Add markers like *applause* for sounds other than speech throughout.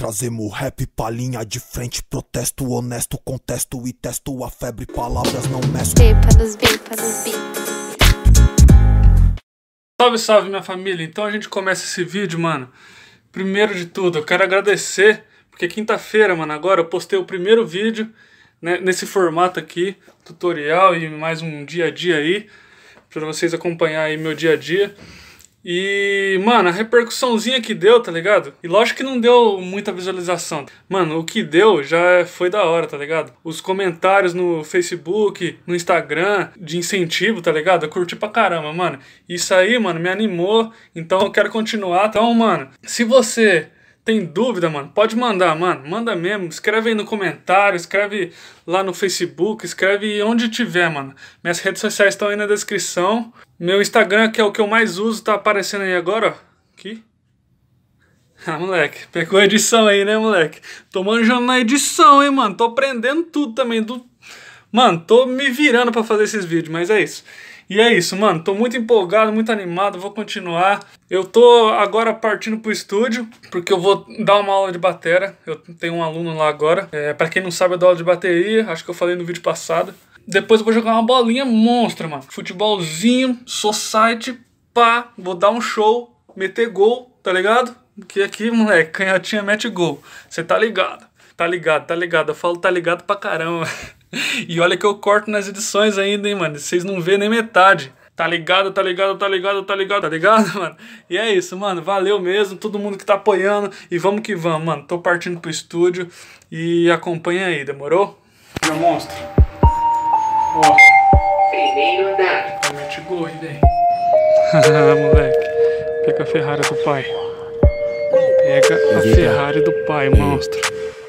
Trazemos o rap pra linha de frente, protesto honesto, contesto e testo a febre, palavras não meço. Salve, salve minha família, então a gente começa esse vídeo, mano. Primeiro de tudo, eu quero agradecer, porque quinta-feira, mano, agora eu postei o primeiro vídeo né, nesse formato aqui, tutorial e mais um dia a dia aí, pra vocês acompanhar aí meu dia a dia. E, mano, a repercussãozinha que deu, tá ligado? E lógico que não deu muita visualização. Mano, o que deu já é, foi da hora, tá ligado? Os comentários no Facebook, no Instagram, de incentivo, tá ligado? Eu curti pra caramba, mano. Isso aí, mano, me animou. Então eu quero continuar. Então, mano, se você tem dúvida, mano? Pode mandar, mano. Manda mesmo. Escreve aí no comentário, escreve lá no Facebook, escreve onde tiver, mano. Minhas redes sociais estão aí na descrição. Meu Instagram, que é o que eu mais uso, tá aparecendo aí agora, ó. Aqui. Ah, moleque, pegou a edição aí, né, moleque? Tô manjando na edição, hein, mano? Tô aprendendo tudo também do... Mano, tô me virando para fazer esses vídeos, mas é isso. E é isso, mano. Tô muito empolgado, muito animado, vou continuar. Eu tô agora partindo pro estúdio, porque eu vou dar uma aula de bateria. Eu tenho um aluno lá agora. É, para quem não sabe, eu dou aula de bateria, acho que eu falei no vídeo passado. Depois eu vou jogar uma bolinha monstra, mano. Futebolzinho, society, pá. Vou dar um show, meter gol, tá ligado? Porque aqui, moleque, canhotinha mete gol. Você tá ligado. Tá ligado, tá ligado. Eu falo tá ligado pra caramba. *laughs* E olha que eu corto nas edições ainda, hein, mano. Vocês não vê nem metade. Tá ligado, tá ligado, tá ligado, tá ligado, tá ligado, *laughs* mano? E é isso, mano. Valeu mesmo, todo mundo que tá apoiando. E vamos que vamos, mano. Tô partindo pro estúdio e acompanha aí, demorou? Meu monstro. Ó. Primeiro tá andar. Realmente gorre, velho. *laughs* moleque. Pega a Ferrari do pai. Pega a Ferrari do pai, monstro.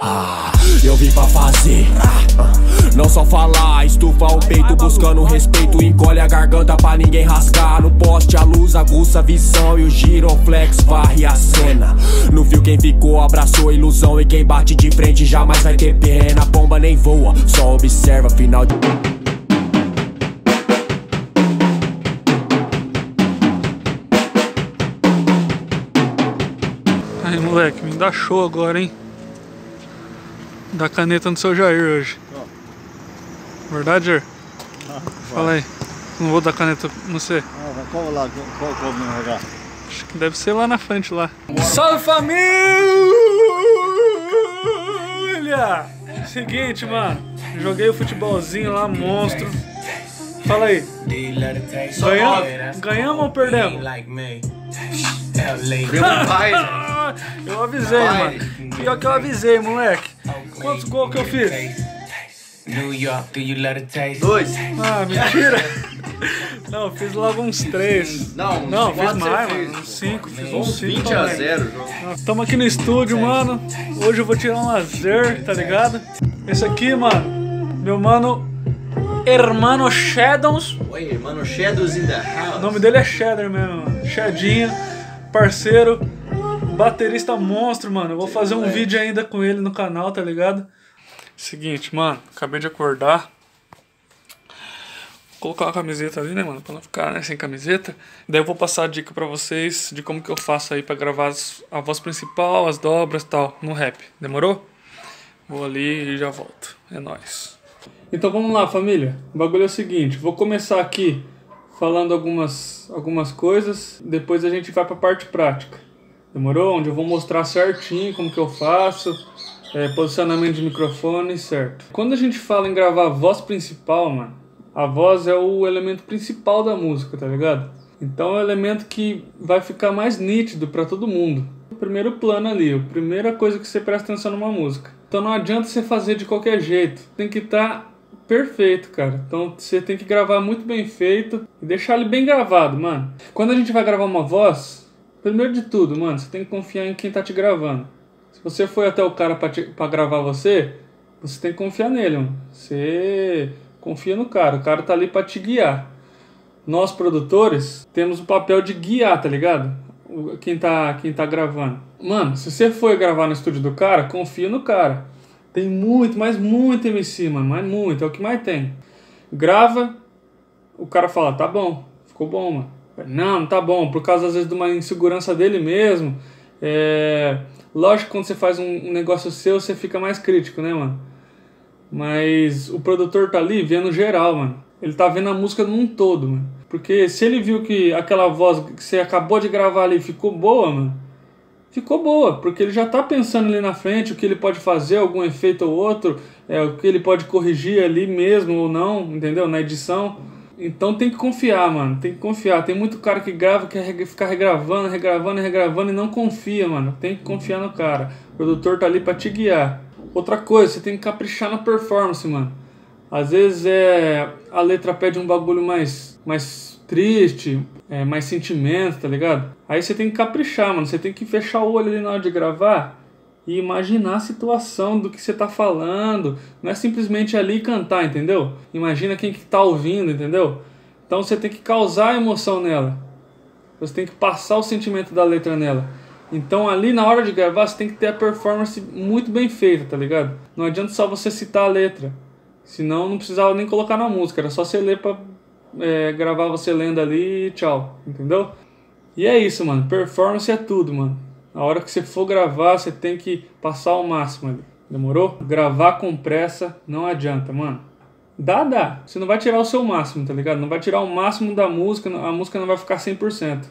Ah, eu vim pra fazer. Ah, ah. Não só falar, estufa o peito buscando respeito Encolhe a garganta pra ninguém rasgar No poste a luz aguça a visão E o giroflex varre a cena No fio quem ficou, abraçou a ilusão E quem bate de frente jamais vai ter pena A bomba nem voa, só observa final de... Aí moleque, me dá show agora, hein? Dá caneta no seu Jair hoje. Verdade? Ah, Fala aí. Não vou dar caneta não sei. Qual qual lá? Qual, qual é meu lugar? Acho que deve ser lá na frente lá. Salve família! Seguinte, mano. Joguei o futebolzinho lá, monstro. Fala aí. Ganhamos, ganhamos ou perdemos? *laughs* eu avisei, mano. Pior que eu avisei, moleque. Quantos gols que eu fiz? New York, do you love to taste? Dois. Ah, mentira. Não, fiz logo uns três. Não, uns não fiz mais, fez, mano. Uns cinco, fiz uns cinco. 20 a 0 jogo. Ah, tamo aqui no estúdio, mano. Hoje eu vou tirar um lazer, tá ligado? Esse aqui, mano, meu mano Hermano Shadows. Oi, Hermano Shadows in the house. O nome dele é Shader mesmo, mano. Shadinha, parceiro, baterista monstro, mano. Eu vou fazer um vídeo ainda com ele no canal, tá ligado? Seguinte, mano, acabei de acordar. Vou colocar a camiseta ali, né, mano? Pra não ficar né, sem camiseta. Daí eu vou passar a dica pra vocês de como que eu faço aí pra gravar as, a voz principal, as dobras e tal, no rap. Demorou? Vou ali e já volto. É nóis. Então vamos lá, família. O bagulho é o seguinte, vou começar aqui falando algumas, algumas coisas, depois a gente vai pra parte prática. Demorou? Onde eu vou mostrar certinho como que eu faço é, posicionamento de microfone, certo. Quando a gente fala em gravar a voz principal, mano, a voz é o elemento principal da música, tá ligado? Então é o elemento que vai ficar mais nítido para todo mundo. O primeiro plano ali, a primeira coisa que você presta atenção numa música. Então não adianta você fazer de qualquer jeito. Tem que estar tá perfeito, cara. Então você tem que gravar muito bem feito e deixar ele bem gravado, mano. Quando a gente vai gravar uma voz, primeiro de tudo, mano, você tem que confiar em quem tá te gravando. Se você foi até o cara para gravar você, você tem que confiar nele. Mano. Você confia no cara. O cara tá ali para te guiar. Nós produtores temos o papel de guiar, tá ligado? Quem tá, quem tá gravando. Mano, se você foi gravar no estúdio do cara, confia no cara. Tem muito, mas muito MC, mano. Mas muito, é o que mais tem. Grava, o cara fala, tá bom, ficou bom, mano. Não, não tá bom, por causa às vezes de uma insegurança dele mesmo. É Lógico, quando você faz um, negócio seu, você fica mais crítico, né, mano? Mas o produtor tá ali vendo geral, mano. Ele tá vendo a música num todo, mano. Porque se ele viu que aquela voz que você acabou de gravar ali ficou boa, mano, ficou boa, porque ele já tá pensando ali na frente o que ele pode fazer, algum efeito ou outro, é, o que ele pode corrigir ali mesmo ou não, entendeu? Na edição. Então tem que confiar, mano. Tem que confiar. Tem muito cara que grava, quer ficar regravando, regravando, regravando e não confia, mano. Tem que confiar no cara. O produtor tá ali pra te guiar. Outra coisa, você tem que caprichar na performance, mano. Às vezes é a letra pede um bagulho mais, mais triste, é, mais sentimento, tá ligado? Aí você tem que caprichar, mano. Você tem que fechar o olho ali na hora de gravar e imaginar a situação do que você está falando. Não é simplesmente ali cantar, entendeu? Imagina quem que está ouvindo, entendeu? Então você tem que causar emoção nela. Você tem que passar o sentimento da letra nela. Então ali na hora de gravar você tem que ter a performance muito bem feita, tá ligado? Não adianta só você citar a letra. Senão não precisava nem colocar na música, era só você ler pra é, gravar você lendo ali e tchau, entendeu? E é isso, mano. Performance é tudo, mano. Na hora que você for gravar, você tem que passar o máximo. Demorou? Gravar com pressa não adianta, mano. Dá, dá. Você não vai tirar o seu máximo, tá ligado? Não vai tirar o máximo da música, a música não vai ficar 100%.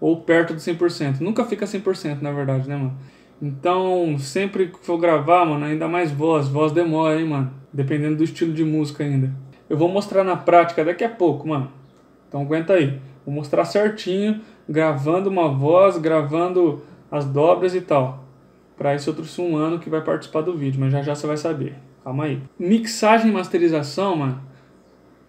Ou perto de 100%. Nunca fica 100%, na verdade, né, mano? Então, sempre que for gravar, mano, ainda mais voz. Voz demora, hein, mano? Dependendo do estilo de música ainda. Eu vou mostrar na prática daqui a pouco, mano. Então aguenta aí. Vou mostrar certinho, gravando uma voz, gravando as dobras e tal. Para isso eu trouxe um ano que vai participar do vídeo, mas já já você vai saber. Calma aí. Mixagem e masterização, mano,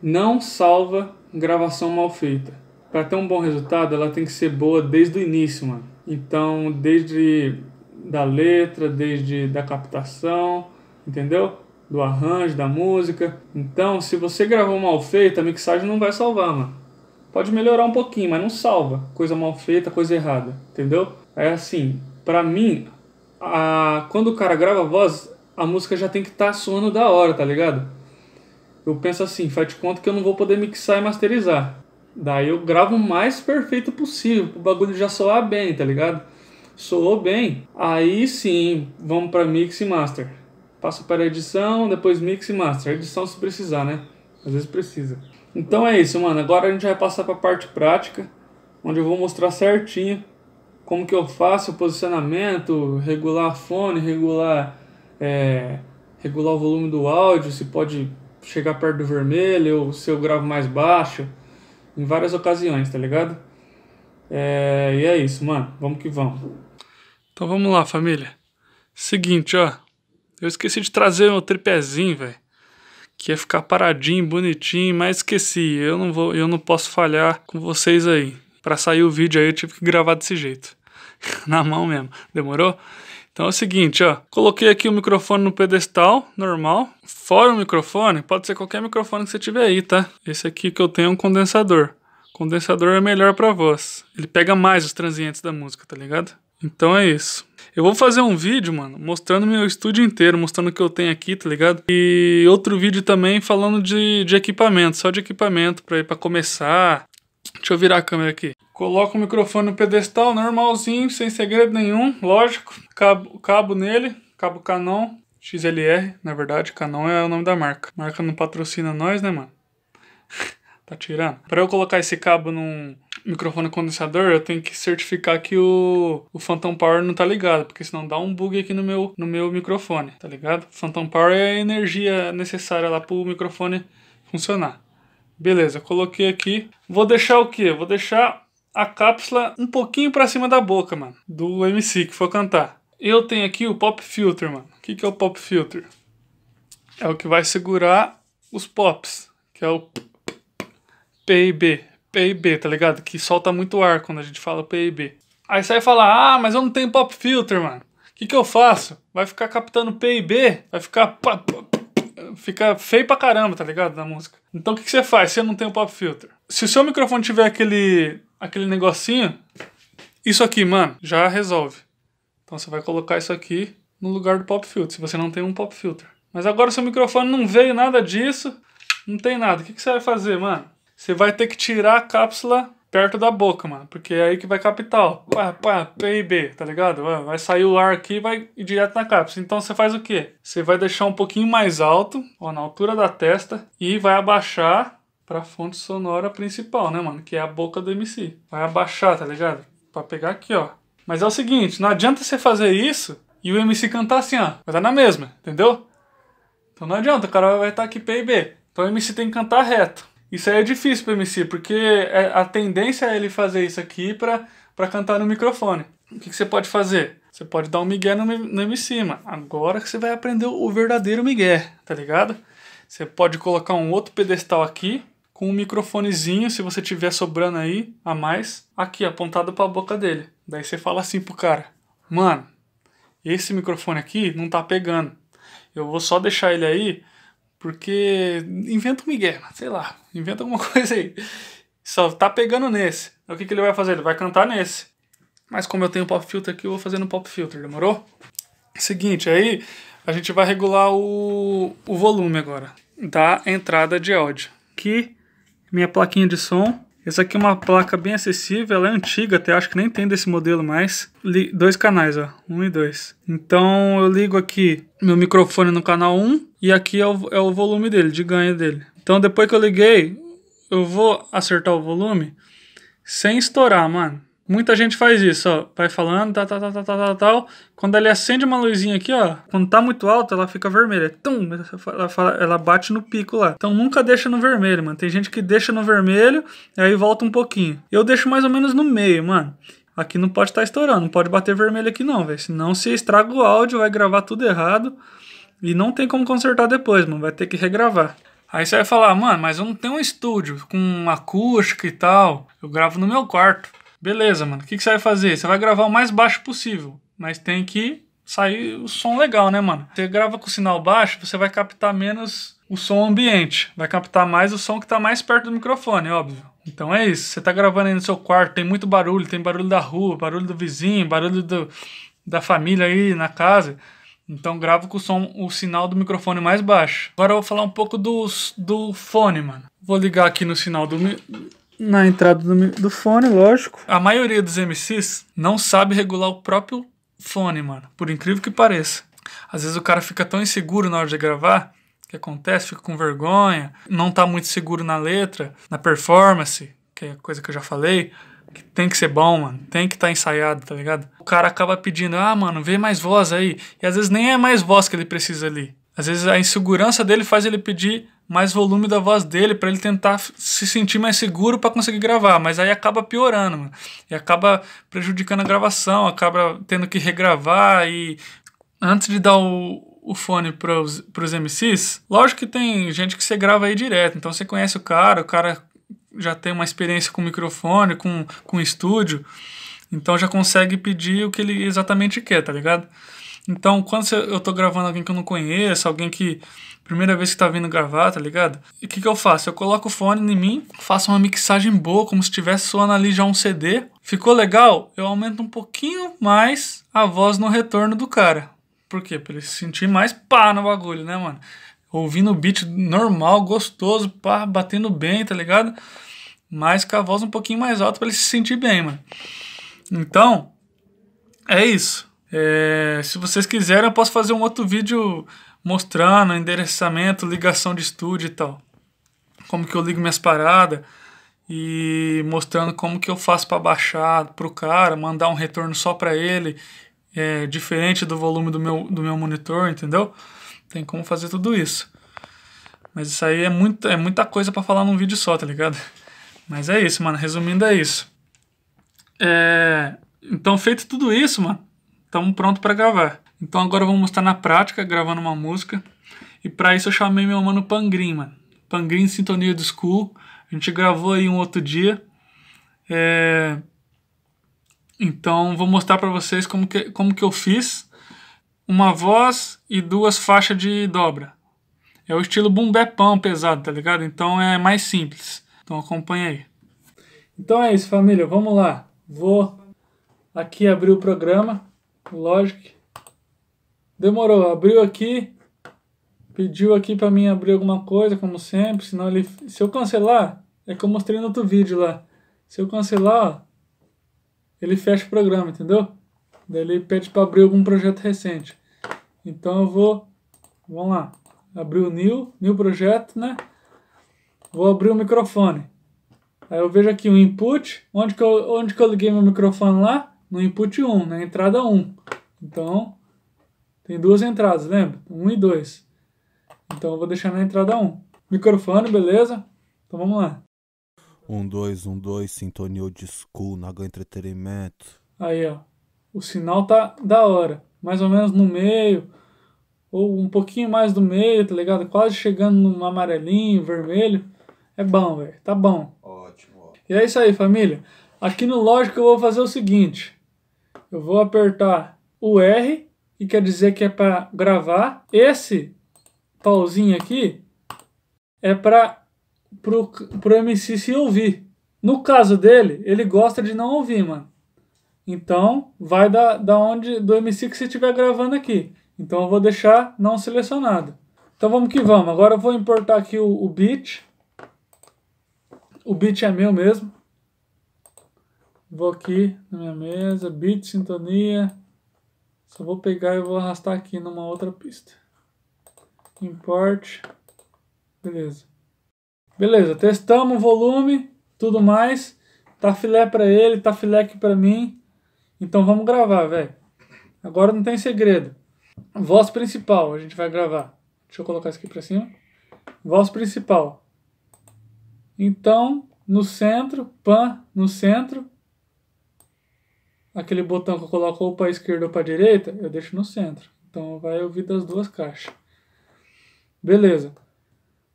não salva gravação mal feita. Para ter um bom resultado, ela tem que ser boa desde o início, mano. Então, desde da letra, desde da captação, entendeu? Do arranjo, da música. Então, se você gravou mal feita, a mixagem não vai salvar, mano. Pode melhorar um pouquinho, mas não salva. Coisa mal feita, coisa errada, entendeu? é assim, para mim, a, quando o cara grava a voz, a música já tem que estar tá soando da hora, tá ligado? Eu penso assim, faz de conta que eu não vou poder mixar e masterizar. Daí eu gravo o mais perfeito possível, o bagulho já soar bem, tá ligado? Soou bem, aí sim, vamos para mix e master. Passo para edição, depois mix e master. Edição se precisar, né? Às vezes precisa. Então é isso, mano. Agora a gente vai passar para a parte prática, onde eu vou mostrar certinho como que eu faço o posicionamento, regular fone, regular, é, regular o volume do áudio, se pode chegar perto do vermelho ou se eu gravo mais baixo, em várias ocasiões, tá ligado? É, e é isso, mano, vamos que vamos. Então vamos lá, família. Seguinte, ó, eu esqueci de trazer meu tripézinho, velho, que ia ficar paradinho, bonitinho, mas esqueci. Eu não vou, eu não posso falhar com vocês aí. Para sair o vídeo aí, eu tive que gravar desse jeito. *laughs* na mão mesmo. Demorou? Então é o seguinte, ó, coloquei aqui o microfone no pedestal, normal. Fora o microfone, pode ser qualquer microfone que você tiver aí, tá? Esse aqui que eu tenho é um condensador. condensador é melhor para voz. Ele pega mais os transientes da música, tá ligado? Então é isso. Eu vou fazer um vídeo, mano, mostrando meu estúdio inteiro, mostrando o que eu tenho aqui, tá ligado? E outro vídeo também falando de, de equipamento, só de equipamento, pra, pra começar, Deixa eu virar a câmera aqui. Coloca o microfone no pedestal, normalzinho, sem segredo nenhum, lógico. Cabo, cabo nele, cabo Canon, XLR, na verdade, Canon é o nome da marca. Marca não patrocina nós, né, mano? *laughs* tá tirando. Para eu colocar esse cabo num microfone condensador, eu tenho que certificar que o, o Phantom Power não tá ligado, porque senão dá um bug aqui no meu, no meu microfone, tá ligado? Phantom Power é a energia necessária lá pro microfone funcionar. Beleza, coloquei aqui. Vou deixar o quê? Vou deixar a cápsula um pouquinho para cima da boca, mano, do MC que for cantar. Eu tenho aqui o pop filter, mano. O que, que é o pop filter? É o que vai segurar os pops, que é o PIB, PIB, tá ligado? Que solta muito ar quando a gente fala PIB. Aí você vai falar, ah, mas eu não tenho pop filter, mano. O que, que eu faço? Vai ficar captando PIB? Vai ficar. Pá, fica feio pra caramba, tá ligado? Na música. Então o que, que você faz se você não tem o pop filter? Se o seu microfone tiver aquele, aquele negocinho, isso aqui, mano, já resolve. Então você vai colocar isso aqui no lugar do pop filter, se você não tem um pop filter. Mas agora seu microfone não veio nada disso, não tem nada. O que, que você vai fazer, mano? Você vai ter que tirar a cápsula perto da boca, mano. Porque é aí que vai capital. Pá, pá, PIB, tá ligado? Vai sair o ar aqui e vai direto na cápsula. Então você faz o quê? Você vai deixar um pouquinho mais alto, ó, na altura da testa, e vai abaixar pra fonte sonora principal, né, mano? Que é a boca do MC. Vai abaixar, tá ligado? Pra pegar aqui, ó. Mas é o seguinte, não adianta você fazer isso e o MC cantar assim, ó. Vai dar na mesma, entendeu? Então não adianta, o cara vai estar tá aqui PIB. Então o MC tem que cantar reto. Isso aí é difícil pro MC, porque é, a tendência é ele fazer isso aqui pra, pra cantar no microfone. O que, que você pode fazer? Você pode dar um migué no, no MC, mano. Agora que você vai aprender o verdadeiro migué, tá ligado? Você pode colocar um outro pedestal aqui, com um microfonezinho, se você tiver sobrando aí, a mais, aqui, apontado para a boca dele. Daí você fala assim pro cara: "Mano, esse microfone aqui não tá pegando. Eu vou só deixar ele aí porque inventa um migué, sei lá, inventa alguma *laughs* coisa aí. Só tá pegando nesse. O que, que ele vai fazer? Ele vai cantar nesse. Mas como eu tenho pop filter aqui, eu vou fazer no pop filter, demorou? Seguinte, aí a gente vai regular o, o volume agora da entrada de áudio. Que minha plaquinha de som. Essa aqui é uma placa bem acessível, ela é antiga até, acho que nem tem desse modelo mais. Li, dois canais, ó, um e dois. Então eu ligo aqui meu microfone no canal 1, e aqui é o, é o volume dele, de ganho dele. Então depois que eu liguei, eu vou acertar o volume sem estourar, mano. Muita gente faz isso, ó. Vai falando, tá, tá, tá, tá, tá, tá, tá tal. Quando ele acende uma luzinha aqui, ó. Quando tá muito alto, ela fica vermelha. Tum! Ela, ela bate no pico lá. Então nunca deixa no vermelho, mano. Tem gente que deixa no vermelho e aí volta um pouquinho. Eu deixo mais ou menos no meio, mano. Aqui não pode estar tá estourando, não pode bater vermelho aqui não, velho. Senão se estraga o áudio, vai gravar tudo errado. E não tem como consertar depois, mano. Vai ter que regravar. Aí você vai falar, mano, mas eu não tenho um estúdio com acústica e tal. Eu gravo no meu quarto. Beleza, mano. O que, que você vai fazer? Você vai gravar o mais baixo possível. Mas tem que sair o som legal, né, mano? Você grava com sinal baixo, você vai captar menos o som ambiente. Vai captar mais o som que tá mais perto do microfone, óbvio. Então é isso. Você tá gravando aí no seu quarto, tem muito barulho, tem barulho da rua, barulho do vizinho, barulho do, da família aí na casa. Então gravo com o som, o sinal do microfone mais baixo. Agora eu vou falar um pouco dos, do fone, mano. Vou ligar aqui no sinal do na entrada do, do fone, lógico. A maioria dos MCs não sabe regular o próprio fone, mano. Por incrível que pareça. Às vezes o cara fica tão inseguro na hora de gravar, que acontece, fica com vergonha, não tá muito seguro na letra, na performance, que é a coisa que eu já falei que tem que ser bom, mano. Tem que estar tá ensaiado, tá ligado? O cara acaba pedindo, ah, mano, vê mais voz aí. E às vezes nem é mais voz que ele precisa ali. Às vezes a insegurança dele faz ele pedir mais volume da voz dele para ele tentar se sentir mais seguro para conseguir gravar, mas aí acaba piorando, mano. E acaba prejudicando a gravação, acaba tendo que regravar e antes de dar o, o fone para os MCs, lógico que tem gente que você grava aí direto, então você conhece o cara, o cara já tem uma experiência com microfone, com, com estúdio, então já consegue pedir o que ele exatamente quer, tá ligado? Então, quando eu tô gravando alguém que eu não conheço, alguém que primeira vez que tá vindo gravar, tá ligado? E o que, que eu faço? Eu coloco o fone em mim, faço uma mixagem boa, como se estivesse soando ali já um CD. Ficou legal? Eu aumento um pouquinho mais a voz no retorno do cara. Por quê? Pra ele se sentir mais pá no bagulho, né, mano? Ouvindo o beat normal, gostoso, pá, batendo bem, tá ligado? mas com a voz um pouquinho mais alta para ele se sentir bem, mano. Então, é isso. É, se vocês quiserem, eu posso fazer um outro vídeo mostrando endereçamento, ligação de estúdio e tal. Como que eu ligo minhas paradas e mostrando como que eu faço para baixar pro cara, mandar um retorno só para ele, é, diferente do volume do meu, do meu monitor, entendeu? Tem como fazer tudo isso. Mas isso aí é, muito, é muita coisa para falar num vídeo só, tá ligado? Mas é isso, mano. Resumindo, é isso. É... Então, feito tudo isso, mano, estamos pronto para gravar. Então, agora eu vou mostrar na prática, gravando uma música. E para isso, eu chamei meu mano Pangrim, mano. Pangrim Sintonia do School. A gente gravou aí um outro dia. É... Então, vou mostrar para vocês como que, como que eu fiz. Uma voz e duas faixas de dobra. É o estilo bumbé pão pesado, tá ligado? Então é mais simples. Então acompanha aí. Então é isso, família. Vamos lá. Vou aqui abrir o programa, o Logic. Demorou, abriu aqui. Pediu aqui para mim abrir alguma coisa, como sempre, senão ele se eu cancelar, é que eu mostrei no outro vídeo lá. Se eu cancelar, ó, ele fecha o programa, entendeu? Daí ele pede para abrir algum projeto recente. Então eu vou, vamos lá, Abriu o new, new projeto, né? Vou abrir o microfone. Aí eu vejo aqui o input, onde que eu, onde que eu liguei meu microfone lá? No input 1, na entrada 1. Então, tem duas entradas, lembra? 1 e 2. Então eu vou deixar na entrada 1. Microfone, beleza? Então vamos lá. 1, 2, 1, 2, sintonia old school, Naga Entretenimento. Aí, ó. O sinal tá da hora. Mais ou menos no meio. Ou um pouquinho mais do meio, tá ligado? Quase chegando no amarelinho, vermelho. É bom, velho. Tá bom. Ótimo. E é isso aí, família. Aqui no lógico eu vou fazer o seguinte. Eu vou apertar o R, que quer dizer que é para gravar. Esse pauzinho aqui é para pro, pro MC se ouvir. No caso dele, ele gosta de não ouvir, mano. Então, vai da, da onde do MC que você estiver gravando aqui. Então eu vou deixar não selecionado. Então vamos que vamos. Agora eu vou importar aqui o, o beat. O beat é meu mesmo. Vou aqui na minha mesa, beat, sintonia. Só vou pegar e vou arrastar aqui numa outra pista. Import. Beleza. Beleza, testamos o volume, tudo mais. Tá filé pra ele, tá filé aqui pra mim. Então vamos gravar, velho. Agora não tem segredo. Voz principal, a gente vai gravar. Deixa eu colocar isso aqui pra cima. Voz principal. Então, no centro, pan no centro, aquele botão que eu coloco ou para a esquerda ou para a direita, eu deixo no centro. Então vai ouvir das duas caixas. Beleza.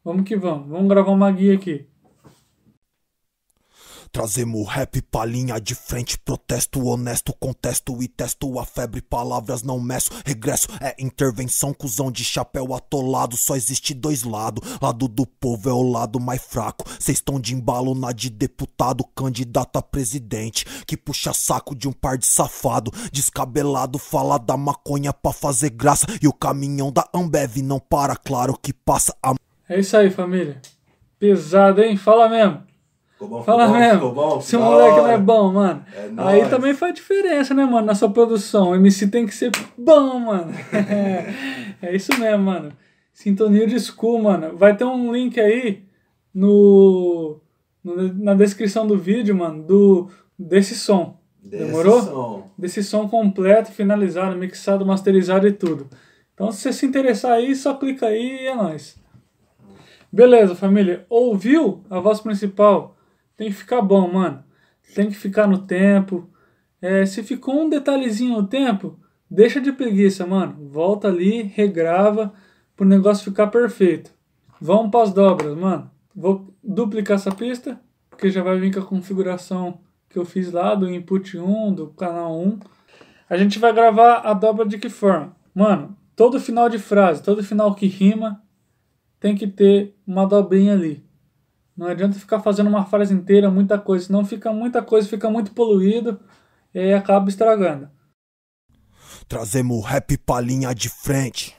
Vamos que vamos. Vamos gravar uma guia aqui. Trazemos o rap pra linha de frente, protesto honesto, contesto e testo a febre, palavras não meço, regresso é intervenção, Cusão de chapéu atolado, só existe dois lados, lado do povo é o lado mais fraco, cês estão de embalo na de deputado, candidato a presidente, que puxa saco de um par de safado, descabelado fala da maconha pra fazer graça, e o caminhão da Ambev não para, claro que passa a... É isso aí família, pesado hein, fala mesmo. Ficou bom, ficou Fala bom, mesmo. Ficou bom, moleque não é bom, mano. É Aí nóis. também faz diferença, né, mano, na sua produção. O MC tem que ser bom, mano. *laughs* É, é isso mesmo, mano. Sintonia de School, mano. Vai ter um link aí no, no, na descrição do vídeo, mano, do desse som. Desse Demorou? Som. Desse som completo, finalizado, mixado, masterizado e tudo. Então, se você se interessar aí, só clica aí e é nóis. Beleza, família. Ouviu a voz principal? Tem que ficar bom, mano. Tem que ficar no tempo. É, se ficou um detalhezinho no tempo, deixa de preguiça, mano. Volta ali, regrava, pro negócio ficar perfeito. Vamos para as dobras, mano. Vou duplicar essa pista, porque já vai vir com a configuração que eu fiz lá do input 1, do canal 1. A gente vai gravar a dobra de que forma? Mano, todo final de frase, todo final que rima, tem que ter uma dobrinha ali. Não adianta ficar fazendo uma frase inteira, muita coisa, senão fica muita coisa, fica muito poluído e aí acaba estragando. Trazemos rap pra linha de frente.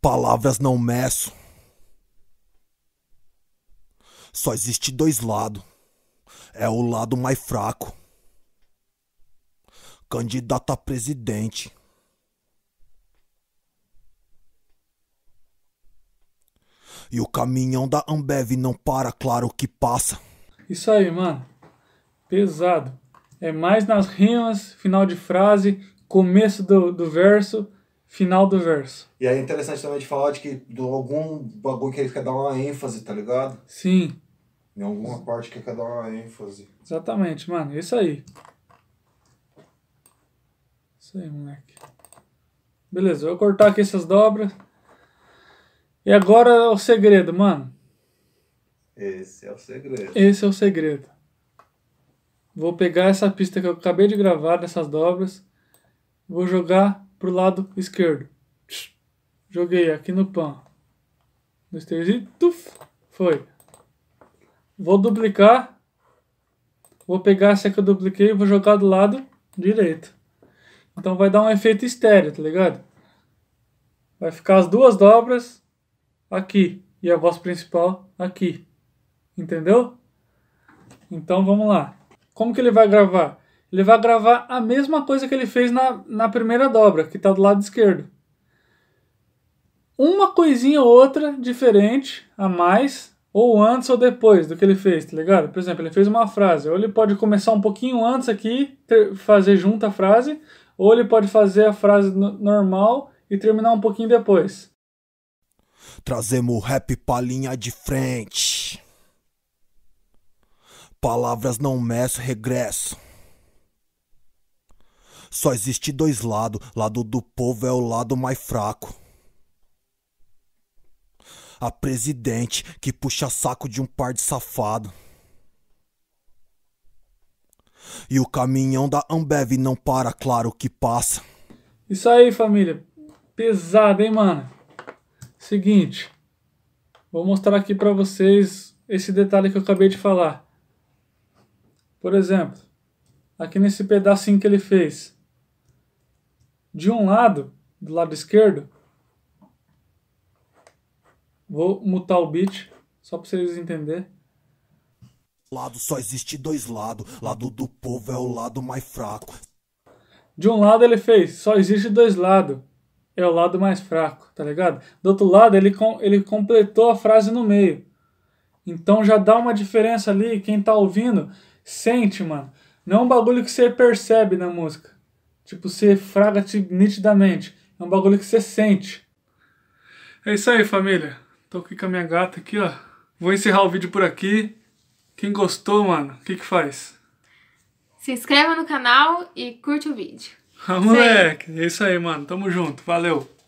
Palavras não meço. Só existe dois lados. É o lado mais fraco. Candidato a presidente. E o caminhão da Ambev não para, claro que passa. Isso aí, mano. Pesado. É mais nas rimas, final de frase, começo do, do verso, final do verso. E aí é interessante também de falar de que de algum bagulho que ele quer dar uma ênfase, tá ligado? Sim. Em alguma parte que quer dar uma ênfase. Exatamente, mano. Isso aí. Isso aí, moleque. Beleza, eu vou cortar aqui essas dobras. E agora é o segredo, mano. Esse é o segredo. Esse é o segredo. Vou pegar essa pista que eu acabei de gravar dessas dobras, vou jogar pro lado esquerdo. Joguei aqui no pan. No esterzinho. foi. Vou duplicar. Vou pegar essa que eu dupliquei e vou jogar do lado direito. Então vai dar um efeito estéreo, tá ligado? Vai ficar as duas dobras aqui. E a voz principal aqui. Entendeu? Então vamos lá. Como que ele vai gravar? Ele vai gravar a mesma coisa que ele fez na, na primeira dobra, que está do lado esquerdo. Uma coisinha ou outra diferente a mais, ou antes ou depois do que ele fez, tá ligado? Por exemplo, ele fez uma frase, ou ele pode começar um pouquinho antes aqui, ter, fazer junto a frase, ou ele pode fazer a frase normal e terminar um pouquinho depois. Trazemos rap pra linha de frente. Palavras não meço regresso. Só existe dois lados. Lado do povo é o lado mais fraco. A presidente que puxa saco de um par de safado. E o caminhão da Ambev não para, claro que passa. Isso aí, família. Pesado, hein, mano? Seguinte, vou mostrar aqui para vocês esse detalhe que eu acabei de falar. Por exemplo, aqui nesse pedacinho que ele fez. De um lado, do lado esquerdo, vou mutar o beat, só para vocês entenderem lado só existe dois lados. Lado do povo é o lado mais fraco. De um lado ele fez, só existe dois lados é o lado mais fraco, tá ligado? Do outro lado, ele, com, ele completou a frase no meio. Então já dá uma diferença ali, quem tá ouvindo sente, mano. Não é um bagulho que você percebe na música. Tipo, você fraga nitidamente. É um bagulho que você sente. É isso aí, família. Tô aqui com a minha gata aqui, ó. Vou encerrar o vídeo por aqui. Quem gostou, mano, o que que faz? Se inscreva no canal e curte o vídeo. Ah, moleque, Sim. é isso aí, mano. Tamo junto. Valeu.